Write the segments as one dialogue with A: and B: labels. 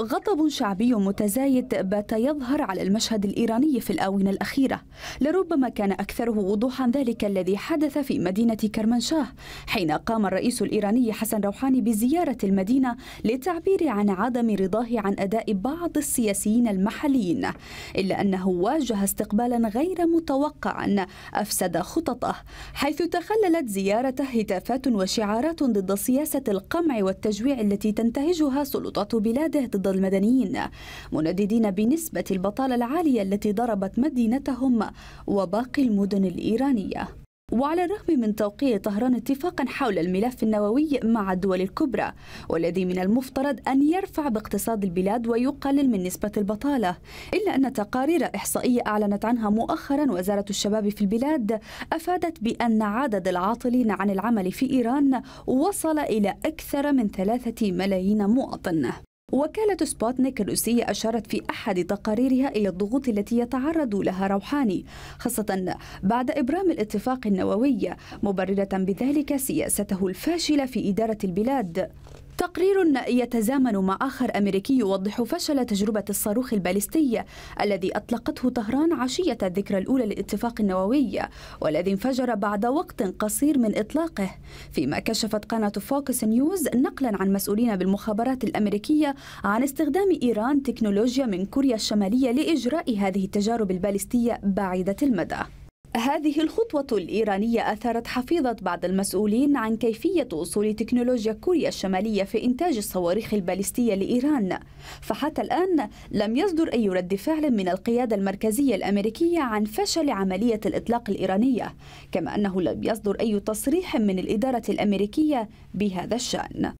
A: غضب شعبي متزايد بات يظهر على المشهد الإيراني في الآونة الأخيرة لربما كان أكثره وضوحا ذلك الذي حدث في مدينة كرمانشاه حين قام الرئيس الإيراني حسن روحاني بزيارة المدينة للتعبير عن عدم رضاه عن أداء بعض السياسيين المحليين إلا أنه واجه استقبالا غير متوقعا أفسد خططه حيث تخللت زيارته هتافات وشعارات ضد سياسة القمع والتجويع التي تنتهجها سلطات بلاده ضد ضد المدنيين منددين بنسبة البطالة العالية التي ضربت مدينتهم وباقي المدن الإيرانية وعلى الرغم من توقيع طهران اتفاقا حول الملف النووي مع الدول الكبرى والذي من المفترض أن يرفع باقتصاد البلاد ويقلل من نسبة البطالة إلا أن تقارير إحصائية أعلنت عنها مؤخرا وزارة الشباب في البلاد أفادت بأن عدد العاطلين عن العمل في إيران وصل إلى أكثر من ثلاثة ملايين مواطن وكالة سبوتنيك الروسية أشارت في أحد تقاريرها إلى الضغوط التي يتعرض لها روحاني خاصة بعد إبرام الاتفاق النووي مبررة بذلك سياسته الفاشلة في إدارة البلاد تقرير يتزامن مع آخر أمريكي يوضح فشل تجربة الصاروخ البالستي الذي أطلقته طهران عشية الذكرى الأولى للاتفاق النووي والذي انفجر بعد وقت قصير من إطلاقه فيما كشفت قناة فوكس نيوز نقلا عن مسؤولين بالمخابرات الأمريكية عن استخدام إيران تكنولوجيا من كوريا الشمالية لإجراء هذه التجارب البالستية بعيدة المدى هذه الخطوة الإيرانية أثارت حفيظة بعض المسؤولين عن كيفية وصول تكنولوجيا كوريا الشمالية في إنتاج الصواريخ الباليستية لإيران فحتى الآن لم يصدر أي رد فعل من القيادة المركزية الأمريكية عن فشل عملية الإطلاق الإيرانية كما أنه لم يصدر أي تصريح من الإدارة الأمريكية بهذا الشأن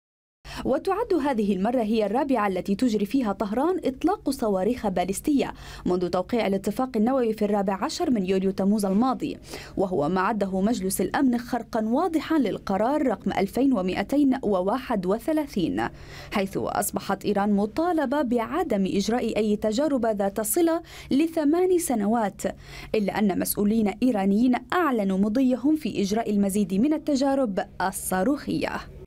A: وتعد هذه المرة هي الرابعة التي تجري فيها طهران إطلاق صواريخ باليستية منذ توقيع الاتفاق النووي في الرابع عشر من يوليو تموز الماضي وهو ما عده مجلس الأمن خرقا واضحا للقرار رقم 2231 حيث أصبحت إيران مطالبة بعدم إجراء أي تجارب ذات صلة لثمان سنوات إلا أن مسؤولين إيرانيين أعلنوا مضيهم في إجراء المزيد من التجارب الصاروخية